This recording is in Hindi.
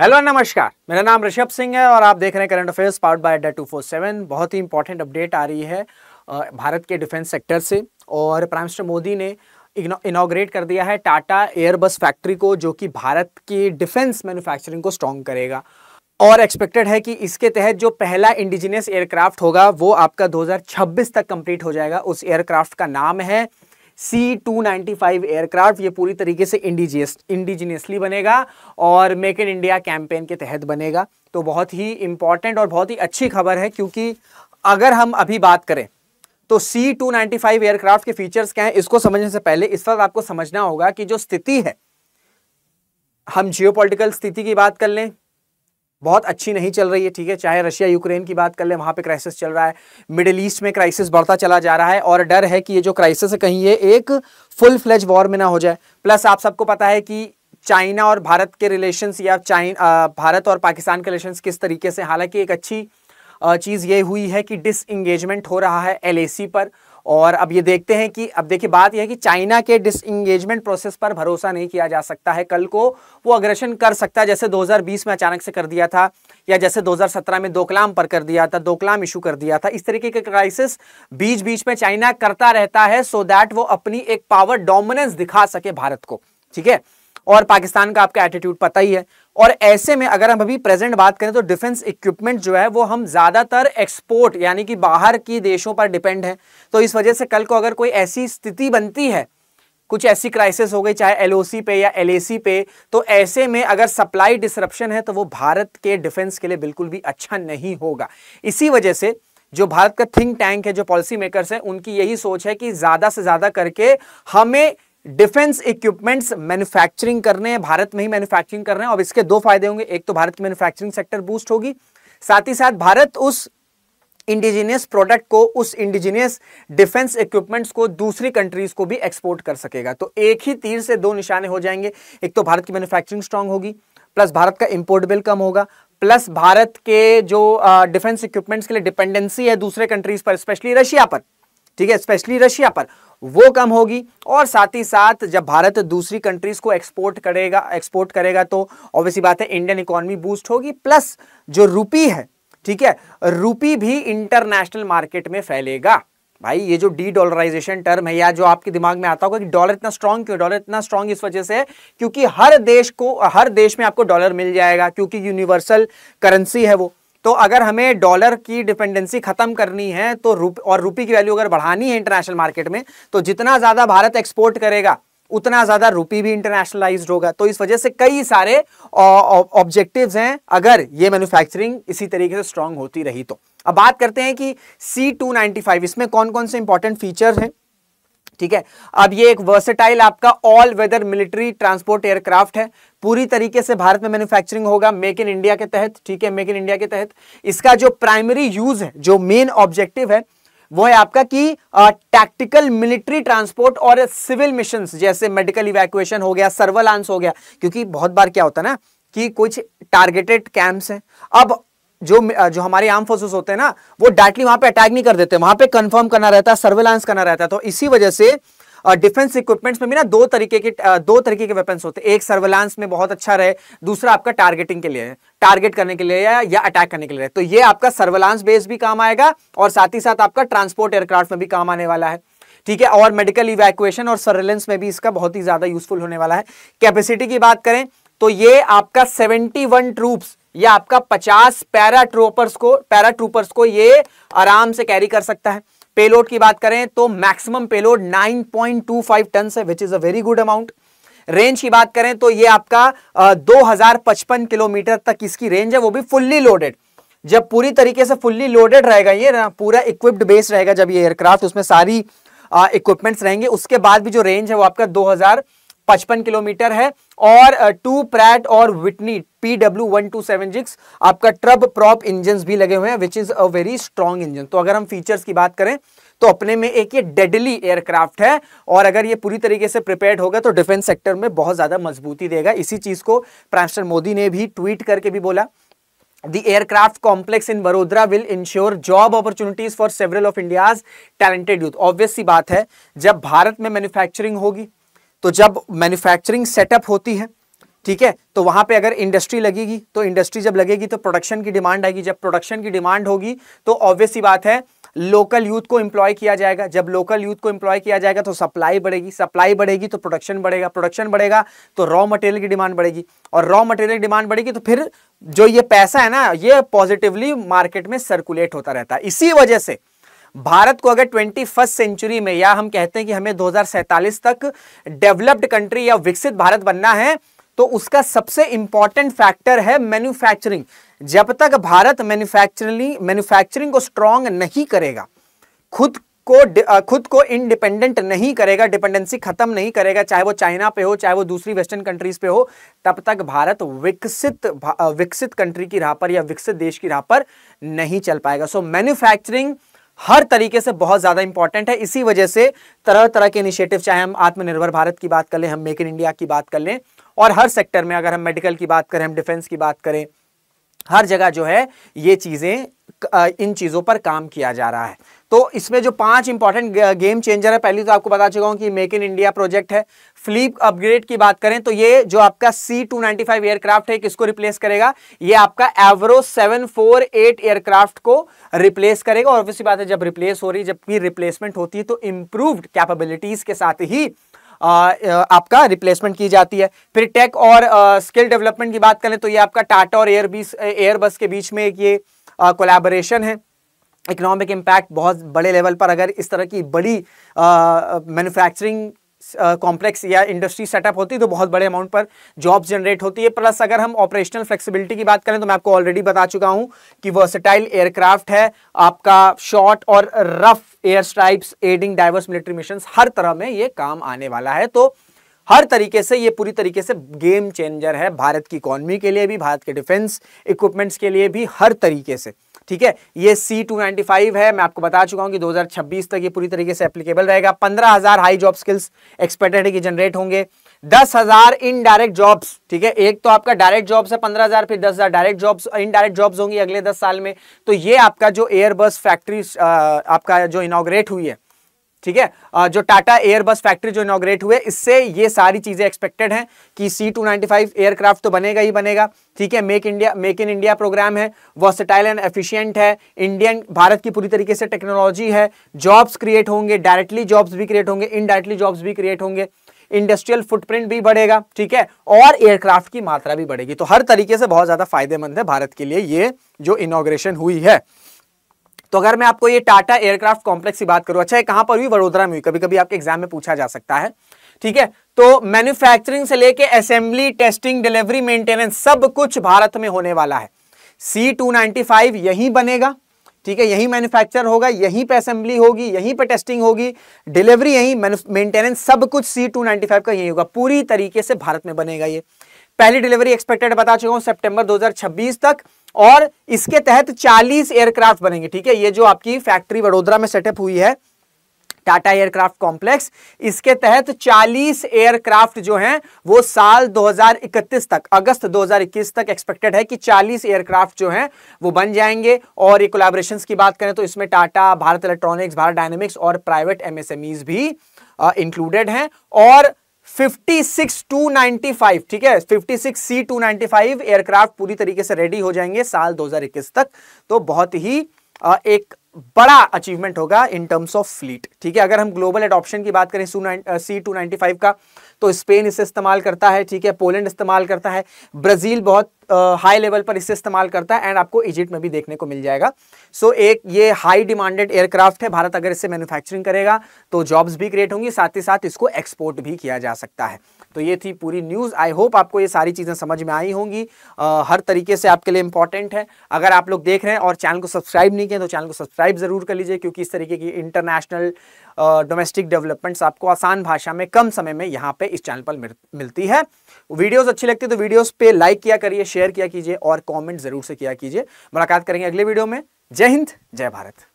हेलो नमस्कार मेरा नाम ऋषभ सिंह है और आप देख रहे हैं current affairs part by Adda seven बहुत ही इंपॉर्टेंट अपडेट आ रही है भारत के डिफेंस सेक्टर से और प्राइम मिनिस्टर मोदी ने इनाग्रेट कर दिया है टाटा एयरबस फैक्ट्री को जो कि भारत की डिफेंस मैन्युफैक्चरिंग को स्ट्रॉन्ग करेगा और एक्सपेक्टेड है कि इसके तहत जो पहला इंडिजिनियस एयरक्राफ्ट होगा वो आपका 2026 तक कंप्लीट हो जाएगा उस एयरक्राफ्ट का नाम है C two ninety five aircraft ये पूरी तरीके से इंडिजियस इंडिजिनियसली बनेगा और मेक इन इंडिया कैंपेन के तहत बनेगा तो बहुत ही इंपॉर्टेंट और बहुत ही अच्छी खबर है क्योंकि अगर हम अभी बात करें तो C two ninety five aircraft के फीचर्स क्या हैं इसको समझने से पहले इस वक्त आपको समझना होगा कि जो स्थिति है हम जियोपॉलिटिकल स्थिति की बात कर लें बहुत अच्छी नहीं चल रही है ठीक है चाहे रशिया यूक्रेन की बात कर ले वहाँ पे क्राइसिस चल रहा है मिडिल ईस्ट में क्राइसिस बढ़ता चला जा रहा है और डर है कि ये जो क्राइसिस है कहीं ये एक फुल फ्लेज वॉर में ना हो जाए प्लस आप सबको पता है कि चाइना और भारत के रिलेशंस या चाइना भारत और पाकिस्तान के रिलेशंस किस तरीके से हालांकि एक अच्छी चीज़ ये हुई है कि डिसंगेजमेंट हो रहा है एल पर और अब ये देखते हैं कि अब देखिए बात यह है कि चाइना के डिसंगेजमेंट प्रोसेस पर भरोसा नहीं किया जा सकता है कल को वो अग्रेशन कर सकता है जैसे 2020 में अचानक से कर दिया था या जैसे 2017 में दोकलाम पर कर दिया था दोकलाम इशू कर दिया था इस तरीके के क्राइसिस बीच बीच में चाइना करता रहता है सो so दैट वो अपनी एक पावर डोमिनेंस दिखा सके भारत को ठीक है और पाकिस्तान का आपका एटीट्यूड पता ही है और ऐसे में अगर हम अभी प्रेजेंट बात करें तो डिफेंस इक्विपमेंट जो है वो हम ज़्यादातर एक्सपोर्ट यानी कि बाहर की देशों पर डिपेंड है तो इस वजह से कल को अगर कोई ऐसी स्थिति बनती है कुछ ऐसी क्राइसिस हो गई चाहे एल पे या एल पे तो ऐसे में अगर सप्लाई डिसरप्शन है तो वो भारत के डिफेंस के लिए बिल्कुल भी अच्छा नहीं होगा इसी वजह से जो भारत का थिंक टैंक है जो पॉलिसी मेकर्स हैं उनकी यही सोच है कि ज़्यादा से ज़्यादा करके हमें डिफेंस इक्विपमेंट्स मैन्युफैक्चरिंग करने हैं भारत में ही मैन्युफैक्चरिंग कर रहे हैं और इसके दो फायदे होंगे एक तो भारत की मैन्युफैक्चरिंग सेक्टर बूस्ट होगी साथ ही साथ भारत उस इंडिजीनियस प्रोडक्ट को उस इंडिजीनियस डिफेंस इक्विपमेंट्स को दूसरी कंट्रीज को भी एक्सपोर्ट कर सकेगा तो एक ही तीर से दो निशाने हो जाएंगे एक तो भारत की मैन्युफैक्चरिंग स्ट्रांग होगी प्लस भारत का इंपोर्ट बिल कम होगा प्लस भारत के जो डिफेंस इक्विपमेंट्स के लिए डिपेंडेंसी है दूसरे कंट्रीज पर स्पेशली रशिया पर ठीक है स्पेशली रशिया पर वो कम होगी और साथ ही साथ जब भारत दूसरी कंट्रीज़ को एक्सपोर्ट करेगा एक्सपोर्ट करेगा तो ऑब्वियसली बात है इंडियन इकोनॉमी बूस्ट होगी प्लस जो रूपी है ठीक है रूपी भी इंटरनेशनल मार्केट में फैलेगा भाई ये जो डी डॉलराइजेशन टर्म है या जो आपके दिमाग में आता होगा कि डॉलर इतना स्ट्रांग क्यों डॉलर इतना स्ट्रांग इस वजह से है क्योंकि हर देश को हर देश में आपको डॉलर मिल जाएगा क्योंकि यूनिवर्सल करेंसी है वो तो अगर हमें डॉलर की डिपेंडेंसी खत्म करनी है तो रुप और रुपी की वैल्यू अगर बढ़ानी है इंटरनेशनल मार्केट में तो जितना ज़्यादा भारत एक्सपोर्ट करेगा उतना ज़्यादा रुपी भी इंटरनेशनलाइज होगा तो इस वजह से कई सारे ऑब्जेक्टिव्स हैं अगर ये मैन्युफैक्चरिंग इसी तरीके से स्ट्रांग होती रही तो अब बात करते हैं कि सी टू इसमें कौन कौन से इंपॉर्टेंट फीचर्स हैं ठीक है अब ये एक वर्सेटाइल आपका all weather military transport aircraft है पूरी तरीके से भारत में मैन्युफैक्चरिंग होगा मेक इन इंडिया के तहत ठीक है मेक इन इंडिया के तहत इसका जो प्राइमरी यूज है जो मेन ऑब्जेक्टिव है वो है आपका कि टैक्टिकल मिलिट्री ट्रांसपोर्ट और सिविल मिशन जैसे मेडिकल इवैक्यूएशन हो गया सर्वलांस हो गया क्योंकि बहुत बार क्या होता है ना कि कुछ टारगेटेड कैंप्स हैं अब जो जो हमारे आर्म फोर्सेस होते हैं ना वो डायरेक्टली वहां पे अटैक नहीं कर देते वहां पे कंफर्म करना रहता है सर्वेलांस करना रहता है तो इसी वजह से डिफेंस इक्विपमेंट्स में भी ना दो तरीके के दो तरीके के वेपन्स होते हैं एक सर्वेलांस में बहुत अच्छा रहे दूसरा आपका टारगेटिंग के लिए है टारगेट करने के लिए या, अटैक करने के लिए तो ये आपका सर्वेलांस बेस भी काम आएगा और साथ ही साथ आपका ट्रांसपोर्ट एयरक्राफ्ट में भी काम आने वाला है ठीक है और मेडिकल इवैक्यूएशन और सर्वेलेंस में भी इसका बहुत ही ज्यादा यूजफुल होने वाला है कैपेसिटी की बात करें तो ये आपका 71 ट्रूप्स ये आपका 50 ट्रोपर्स को पैरा ट्रूपर्स को ये आराम से कैरी कर सकता है पेलोड की बात करें तो मैक्सिमम पेलोड 9.25 टन है which is a very good amount range की बात करें तो ये आपका दो किलोमीटर तक इसकी रेंज है वो भी फुल्ली लोडेड जब पूरी तरीके से फुल्ली लोडेड रहेगा ये ना पूरा इक्विप्ड बेस रहेगा जब ये एयरक्राफ्ट उसमें सारी इक्विपमेंट्स रहेंगे उसके बाद भी जो रेंज है वो आपका दो पचपन किलोमीटर है और टू प्रैट और Whitney PW one two seven six आपका ट्रब प्रॉप इंजन भी लगे हुए हैं which is a very strong engine तो अगर हम फीचर्स की बात करें तो अपने में एक ये डेडली एयरक्राफ्ट है और अगर ये पूरी तरीके से प्रिपेयर्ड होगा तो डिफेंस सेक्टर में बहुत ज़्यादा मजबूती देगा इसी चीज़ को प्राइम मिनिस्टर मोदी ने भी ट्वीट करके भी बोला The aircraft complex in Varodra will ensure job opportunities for several of India's talented youth. Obvious सी बात है जब भारत में मैन्युफैक्चरिंग होगी तो जब मैन्युफैक्चरिंग सेटअप होती है ठीक है तो वहां पे अगर इंडस्ट्री लगेगी तो इंडस्ट्री जब लगेगी तो प्रोडक्शन की डिमांड आएगी जब प्रोडक्शन की डिमांड होगी तो ऑब्वियस ही बात है लोकल यूथ को इंप्लॉय किया जाएगा जब लोकल यूथ को इंप्लॉय किया जाएगा तो सप्लाई बढ़ेगी सप्लाई बढ़ेगी तो प्रोडक्शन बढ़ेगा प्रोडक्शन बढ़ेगा तो रॉ मटेरियल की डिमांड बढ़ेगी और रॉ मटेरियल की डिमांड बढ़ेगी तो फिर जो ये पैसा है ना ये पॉजिटिवली मार्केट में सर्कुलेट होता रहता है इसी वजह से भारत को अगर ट्वेंटी फर्स्ट सेंचुरी में या हम कहते हैं कि हमें दो तक डेवलप्ड कंट्री या विकसित भारत बनना है तो उसका सबसे इंपॉर्टेंट फैक्टर है मैन्युफैक्चरिंग जब तक भारत मैन्युफैक्चरिंग मैन्युफैक्चरिंग को स्ट्रांग नहीं करेगा खुद को खुद को इंडिपेंडेंट नहीं करेगा डिपेंडेंसी खत्म नहीं करेगा चाहे वो चाइना पे हो चाहे वो दूसरी वेस्टर्न कंट्रीज पे हो तब तक भारत विकसित विकसित कंट्री की राह पर या विकसित देश की राह पर नहीं चल पाएगा सो मैन्युफैक्चरिंग हर तरीके से बहुत ज़्यादा इंपॉर्टेंट है इसी वजह से तरह तरह के इनिशिएटिव चाहे हम आत्मनिर्भर भारत की बात कर लें हम मेक इन इंडिया की बात कर लें और हर सेक्टर में अगर हम मेडिकल की बात करें हम डिफेंस की बात करें हर जगह जो है ये चीज़ें इन चीज़ों पर काम किया जा रहा है तो इसमें जो पांच इंपॉर्टेंट गेम चेंजर है पहली तो आपको बता चुका हूँ कि मेक इन इंडिया प्रोजेक्ट है फ्लिप अपग्रेड की बात करें तो ये जो आपका सी टू एयरक्राफ्ट है किसको रिप्लेस करेगा ये आपका एवरो सेवन एयरक्राफ्ट को रिप्लेस करेगा और ऑब्वियसली बात है जब रिप्लेस हो रही है जबकि रिप्लेसमेंट होती है तो इम्प्रूव्ड कैपेबिलिटीज़ के साथ ही आ, आपका रिप्लेसमेंट की जाती है फिर टेक और स्किल डेवलपमेंट की बात करें तो ये आपका टाटा और एयरबीस एयरबस के बीच में एक ये कोलैबोरेशन है इकोनॉमिक इम्पैक्ट बहुत बड़े लेवल पर अगर इस तरह की बड़ी मैन्युफैक्चरिंग कॉम्प्लेक्स या इंडस्ट्री सेटअप होती है तो बहुत बड़े अमाउंट पर जॉब जनरेट होती है प्लस अगर हम ऑपरेशनल फ्लेक्सिबिलिटी की बात करें तो मैं आपको ऑलरेडी बता चुका हूं कि वर्सटाइल एयरक्राफ्ट है आपका शॉर्ट और rough airstrips adding diverse military mission हर तरह में ये काम आने वाला है तो हर तरीके से ये पूरी तरीके से गेम चेंजर है भारत की इकोनॉमी के लिए भी भारत के डिफेंस इक्विपमेंट्स के लिए भी हर तरीके से ठीक है ये सी टू फाइव है मैं आपको बता चुका हूं कि 2026 तक ये पूरी तरीके से एप्लीकेबल रहेगा पंद्रह हजार हाई जॉब स्किल्स एक्सपेक्टेड है कि जनरेट होंगे दस हजार इनडायरेक्ट जॉब्स ठीक है एक तो आपका डायरेक्ट जॉब्स है पंद्रह हजार फिर दस हजार डायरेक्ट जॉब्स इनडायरेक्ट जॉब्स होंगी अगले दस साल में तो ये आपका जो एयरबस फैक्ट्री आपका जो इनाग्रेट हुई है ठीक है जो टाटा एयरबस फैक्ट्री जो इनोग्रेट हुए इससे ये सारी चीज़ें एक्सपेक्टेड हैं कि C two ninety five aircraft तो बनेगा ही बनेगा ठीक है make India make in India program है वर्सटाइल एंड एफिशिएंट है इंडियन भारत की पूरी तरीके से टेक्नोलॉजी है जॉब्स क्रिएट होंगे डायरेक्टली जॉब्स भी क्रिएट होंगे इनडायरेक्टली जॉब्स भी क्रिएट होंगे इंडस्ट्रियल फुटप्रिंट भी बढ़ेगा ठीक है और एयरक्राफ्ट की मात्रा भी बढ़ेगी तो हर तरीके से बहुत ज़्यादा फायदेमंद है भारत के लिए ये जो इनोग्रेशन हुई है तो अगर मैं आपको ये टाटा एयरक्राफ्ट कॉम्प्लेक्स की बात करूं अच्छा कहां पर हुई वडोदरा में हुई कभी कभी आपके एग्जाम में पूछा जा सकता है ठीक है तो मैन्युफैक्चरिंग से लेके असेंबली टेस्टिंग डिलीवरी मेंटेनेंस सब कुछ भारत में होने वाला है सी टू नाइनटी फाइव यहीं बनेगा ठीक है यही मैन्युफैक्चर होगा यहीं पे असेंबली होगी यहीं पे टेस्टिंग होगी डिलीवरी यहीं मेंटेनेंस सब कुछ सी टू नाइनटी फाइव का यही होगा पूरी तरीके से भारत में बनेगा ये पहली डिलीवरी एक्सपेक्टेड बता चुका हूं सितंबर 2026 तक और इसके तहत 40 एयरक्राफ्ट बनेंगे ठीक है ये जो आपकी फैक्ट्री वडोदरा में सेटअप हुई है टाटा एयरक्राफ्ट कॉम्प्लेक्स इसके तहत 40 एयरक्राफ्ट जो हैं वो साल 2031 तक अगस्त 2021 तक एक्सपेक्टेड है कि 40 एयरक्राफ्ट जो हैं वो बन जाएंगे और ये कोलाब्रेशन की बात करें तो इसमें टाटा भारत इलेक्ट्रॉनिक्स भारत डायनेमिक्स और प्राइवेट एमएसएमईज भी इंक्लूडेड हैं और 56295 ठीक है 56C295 एयरक्राफ्ट पूरी तरीके से रेडी हो जाएंगे साल 2021 तक तो बहुत ही एक बड़ा अचीवमेंट होगा इन टर्म्स ऑफ फ्लीट ठीक है अगर हम ग्लोबल एडॉप्शन की बात करें सी टू नाइनटी फाइव का तो स्पेन इसे इस्तेमाल करता है ठीक है पोलैंड इस्तेमाल करता है ब्राज़ील बहुत हाई uh, लेवल पर इसे इस्तेमाल करता है एंड आपको इजिप्ट में भी देखने को मिल जाएगा सो so, एक ये हाई डिमांडेड एयरक्राफ्ट है भारत अगर इससे मैन्युफैक्चरिंग करेगा तो जॉब्स भी क्रिएट होंगी साथ ही साथ इसको एक्सपोर्ट भी किया जा सकता है तो ये थी पूरी न्यूज़ आई होप आपको ये सारी चीज़ें समझ में आई होंगी आ, हर तरीके से आपके लिए इंपॉर्टेंट है अगर आप लोग देख रहे हैं और चैनल को सब्सक्राइब नहीं किया तो चैनल को सब्सक्राइब ज़रूर कर लीजिए क्योंकि इस तरीके की इंटरनेशनल डोमेस्टिक डेवलपमेंट्स आपको आसान भाषा में कम समय में यहाँ पे इस चैनल पर मिल, मिलती है वीडियोज अच्छी लगती है तो वीडियोज पे लाइक किया करिए शेयर किया कीजिए और कॉमेंट जरूर से किया कीजिए मुलाकात करेंगे अगले वीडियो में जय हिंद जय भारत